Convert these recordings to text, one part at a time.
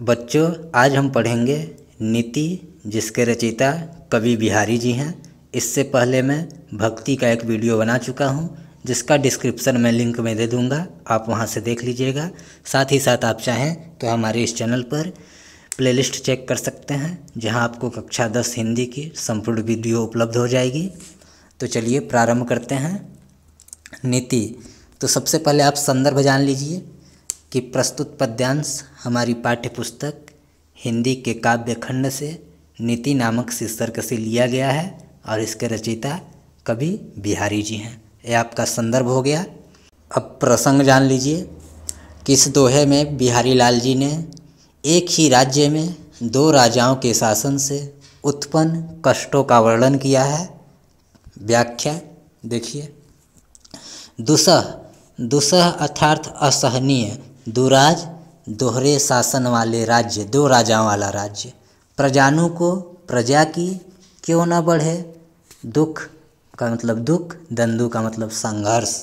बच्चों आज हम पढ़ेंगे नीति जिसके रचयिता कवि बिहारी जी हैं इससे पहले मैं भक्ति का एक वीडियो बना चुका हूँ जिसका डिस्क्रिप्शन में लिंक में दे दूँगा आप वहाँ से देख लीजिएगा साथ ही साथ आप चाहें तो हमारे इस चैनल पर प्लेलिस्ट चेक कर सकते हैं जहाँ आपको कक्षा दस हिंदी की संपूर्ण वीडियो उपलब्ध हो जाएगी तो चलिए प्रारंभ करते हैं नीति तो सबसे पहले आप संदर्भ जान लीजिए कि प्रस्तुत पद्यांश हमारी पाठ्यपुस्तक हिंदी के काव्य खंड से नीति नामक शीर्षक से लिया गया है और इसके रचयिता कवि बिहारी जी हैं ये आपका संदर्भ हो गया अब प्रसंग जान लीजिए किस दोहे में बिहारी लाल जी ने एक ही राज्य में दो राजाओं के शासन से उत्पन्न कष्टों का वर्णन किया है व्याख्या देखिए दुसह दुसह अर्थात असहनीय दुराज दोहरे शासन वाले राज्य दो राजाओं वाला राज्य प्रजानु को प्रजा की क्यों ना बढ़े दुख का मतलब दुख दंदु का मतलब संघर्ष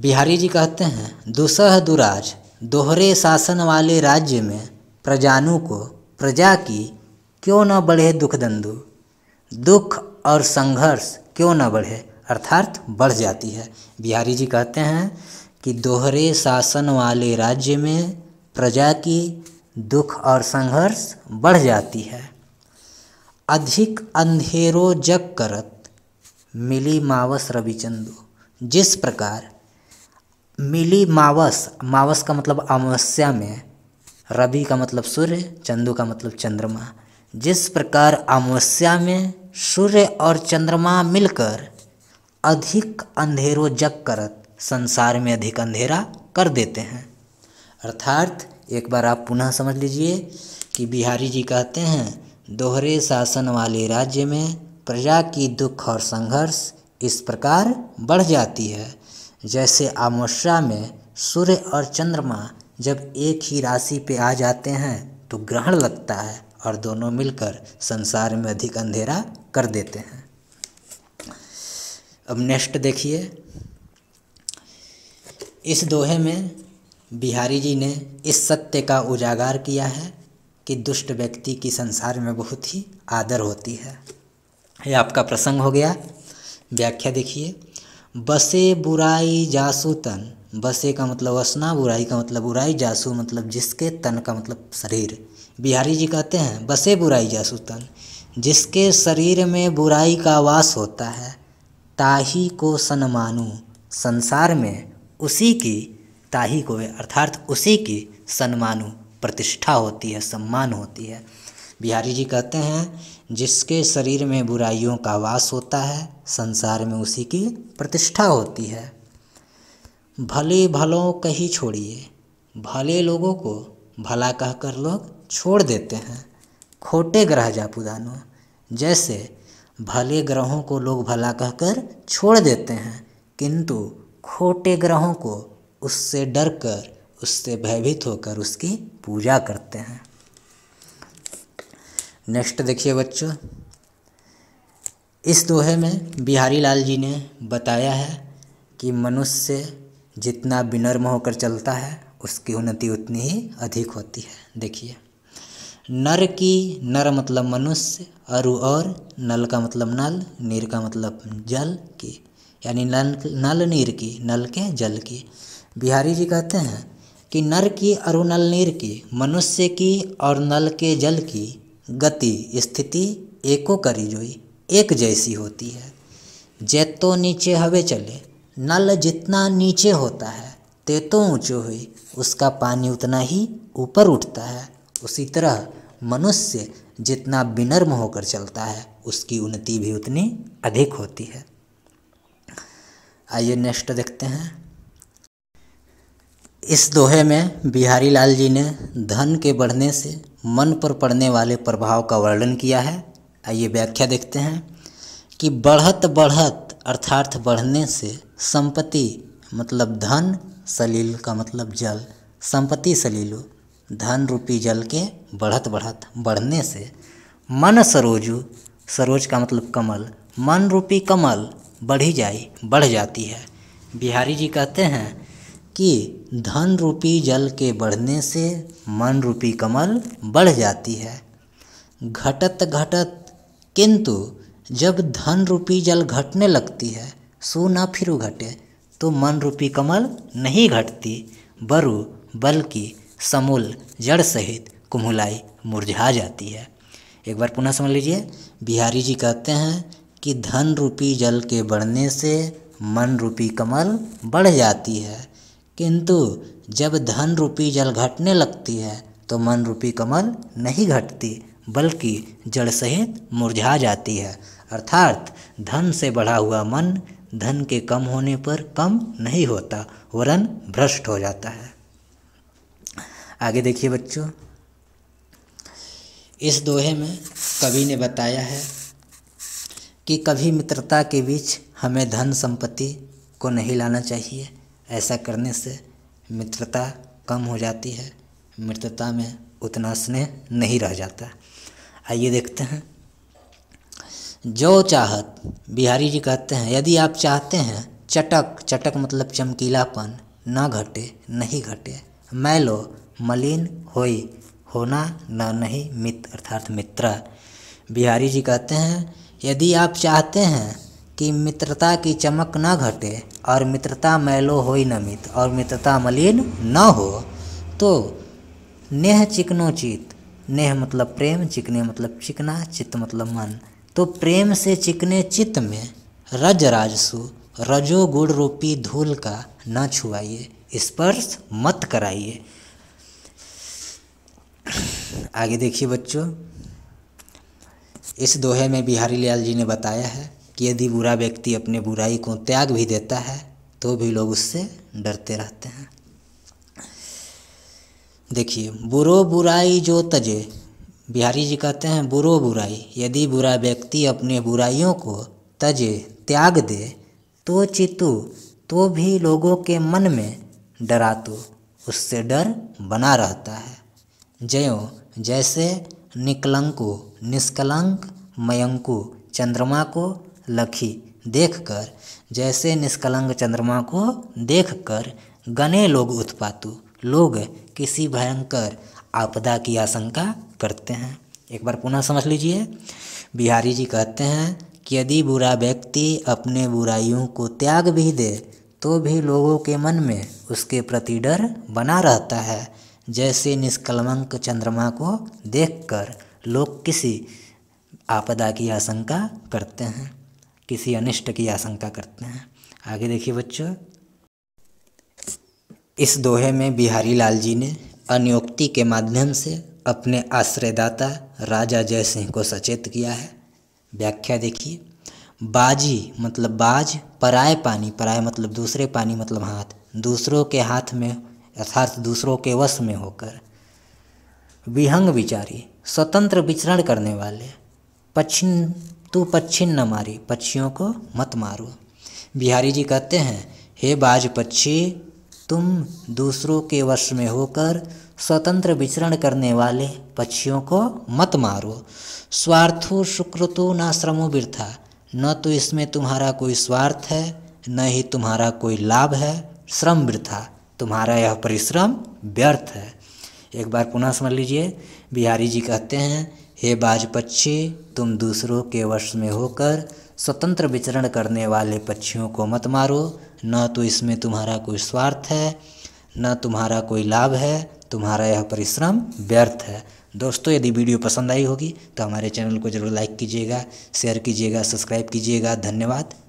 बिहारी जी कहते हैं दुसह दुराज दोहरे शासन वाले राज्य में प्रजानु को प्रजा की क्यों न बढ़े दुख दंदु दुख और संघर्ष क्यों न बढ़े अर्थात बढ़ जाती है बिहारी जी कहते हैं कि दोहरे शासन वाले राज्य में प्रजा की दुख और संघर्ष बढ़ जाती है अधिक अंधेरों जग करत मिली मावस रविचंदू जिस प्रकार मिली मावस मावस का मतलब अमावस्या में रवि का मतलब सूर्य चंदू का मतलब चंद्रमा जिस प्रकार अमावस्या में सूर्य और चंद्रमा मिलकर अधिक अंधेरों जग करत संसार में अधिक अंधेरा कर देते हैं अर्थात एक बार आप पुनः समझ लीजिए कि बिहारी जी कहते हैं दोहरे शासन वाले राज्य में प्रजा की दुख और संघर्ष इस प्रकार बढ़ जाती है जैसे आमोशा में सूर्य और चंद्रमा जब एक ही राशि पे आ जाते हैं तो ग्रहण लगता है और दोनों मिलकर संसार में अधिक अंधेरा कर देते हैं अब नेक्स्ट देखिए इस दोहे में बिहारी जी ने इस सत्य का उजागर किया है कि दुष्ट व्यक्ति की संसार में बहुत ही आदर होती है ये आपका प्रसंग हो गया व्याख्या देखिए बसे बुराई जासू तन बसे का मतलब वसना बुराई का मतलब बुराई जासू मतलब जिसके तन का मतलब शरीर बिहारी जी कहते हैं बसे बुराई जासू तन जिसके शरीर में बुराई का वास होता है ताही को सनमानू संसार में उसी की ताही को अर्थात उसी की सम्मानु प्रतिष्ठा होती है सम्मान होती है बिहारी जी कहते हैं जिसके शरीर में बुराइयों का वास होता है संसार में उसी की प्रतिष्ठा होती है भले भलों कहीं छोड़िए भले लोगों को भला कहकर लोग छोड़ देते हैं खोटे ग्रह जापुदानों जैसे भले ग्रहों को लोग भला कहकर छोड़ देते हैं किंतु खोटे ग्रहों को उससे डर कर उससे भयभीत होकर उसकी पूजा करते हैं नेक्स्ट देखिए बच्चों इस दोहे में बिहारी लाल जी ने बताया है कि मनुष्य जितना विनर्म होकर चलता है उसकी उन्नति उतनी ही अधिक होती है देखिए नर की नर मतलब मनुष्य अरु और नल का मतलब नल नीर का मतलब जल की यानी नल नल नीर की नल के जल की बिहारी जी कहते हैं कि नर की और नल नीर की मनुष्य की और नल के जल की गति स्थिति एको करी जोई एक जैसी होती है जैतो नीचे हवे चले नल जितना नीचे होता है तेतो ऊँचे हुई उसका पानी उतना ही ऊपर उठता है उसी तरह मनुष्य जितना विनर्म होकर चलता है उसकी उन्नति भी उतनी अधिक होती है आइए नेक्स्ट देखते हैं इस दोहे में बिहारी लाल जी ने धन के बढ़ने से मन पर पड़ने वाले प्रभाव का वर्णन किया है आइए व्याख्या देखते हैं कि बढ़त बढ़त अर्थार्थ बढ़ने से संपत्ति मतलब धन सलील का मतलब जल संपत्ति सलीलो धन रूपी जल के बढ़त बढ़त बढ़ने से मन सरोजू सरोज का मतलब कमल मन रूपी कमल बढ़ी जाए बढ़ जाती है बिहारी जी कहते हैं कि धन रूपी जल के बढ़ने से मन रूपी कमल बढ़ जाती है घटत घटत किंतु जब धन रूपी जल घटने लगती है सो ना फिर घटे तो मन रूपी कमल नहीं घटती बरु बल्कि समूल जड़ सहित कुम्हुलाई मुरझा जाती है एक बार पुनः समझ लीजिए बिहारी जी कहते हैं कि धन रूपी जल के बढ़ने से मन रूपी कमल बढ़ जाती है किंतु जब धन रूपी जल घटने लगती है तो मन रूपी कमल नहीं घटती बल्कि जड़ सहित मुरझा जाती है अर्थात धन से बढ़ा हुआ मन धन के कम होने पर कम नहीं होता वरन भ्रष्ट हो जाता है आगे देखिए बच्चों इस दोहे में कवि ने बताया है कि कभी मित्रता के बीच हमें धन संपत्ति को नहीं लाना चाहिए ऐसा करने से मित्रता कम हो जाती है मित्रता में उतना स्नेह नहीं रह जाता आइए देखते हैं जो चाहत बिहारी जी कहते हैं यदि आप चाहते हैं चटक चटक मतलब चमकीलापन ना घटे नहीं घटे मैलो मलिन होई होना न नहीं मित्र अर्थात मित्र बिहारी जी कहते हैं यदि आप चाहते हैं कि मित्रता की चमक न घटे और मित्रता मैलो हो नमित और मित्रता मलिन न हो तो नेह चिकनो चित नेह मतलब प्रेम चिकने मतलब चिकना चित्त मतलब मन तो प्रेम से चिकने चित्त में रज राजसु रजो गुड़ रूपी धूल का न छुआइए स्पर्श मत कराइए आगे देखिए बच्चों इस दोहे में बिहारी लाल जी ने बताया है कि यदि बुरा व्यक्ति अपने बुराई को त्याग भी देता है तो भी लोग उससे डरते रहते हैं देखिए बुरो बुराई जो तजे बिहारी जी कहते हैं बुरो बुराई यदि बुरा व्यक्ति अपने बुराइयों को तजे त्याग दे तो चितु तो भी लोगों के मन में डरा तो उससे डर बना रहता है जयों जैसे निकलंको निष्कलंक मयंकु चंद्रमा को लखी देखकर जैसे निष्कलंक चंद्रमा को देखकर गने लोग उत्पातु लोग किसी भयंकर आपदा की आशंका करते हैं एक बार पुनः समझ लीजिए बिहारी जी कहते हैं कि यदि बुरा व्यक्ति अपने बुराइयों को त्याग भी दे तो भी लोगों के मन में उसके प्रति डर बना रहता है जैसे निष्कलमंक चंद्रमा को देखकर लोग किसी आपदा की आशंका करते हैं किसी अनिष्ट की आशंका करते हैं आगे देखिए बच्चों इस दोहे में बिहारी लाल जी ने अनियोक्ति के माध्यम से अपने आश्रयदाता राजा जय सिंह को सचेत किया है व्याख्या देखिए बाजी मतलब बाज पराय पानी पराय मतलब दूसरे पानी मतलब हाथ दूसरों के हाथ में अर्थात दूसरों के वश में होकर विहंग विचारी स्वतंत्र विचरण करने वाले पक्षिन तू पक्षिन न मारी पक्षियों को मत मारो बिहारी जी कहते हैं हे बाज पक्षी तुम दूसरों के वश में होकर स्वतंत्र विचरण करने वाले पक्षियों को मत मारो स्वार्थो तो न श्रमो वृथा न तो इसमें तुम्हारा कोई स्वार्थ है न ही तुम्हारा कोई लाभ है श्रम वृथा तुम्हारा यह परिश्रम व्यर्थ है एक बार पुनः समझ लीजिए बिहारी जी कहते हैं हे बाज पक्षी तुम दूसरों के वश में होकर स्वतंत्र विचरण करने वाले पक्षियों को मत मारो न तो इसमें तुम्हारा कोई स्वार्थ है न तुम्हारा कोई लाभ है तुम्हारा यह परिश्रम व्यर्थ है दोस्तों यदि वीडियो पसंद आई होगी तो हमारे चैनल को ज़रूर लाइक कीजिएगा शेयर कीजिएगा सब्सक्राइब कीजिएगा धन्यवाद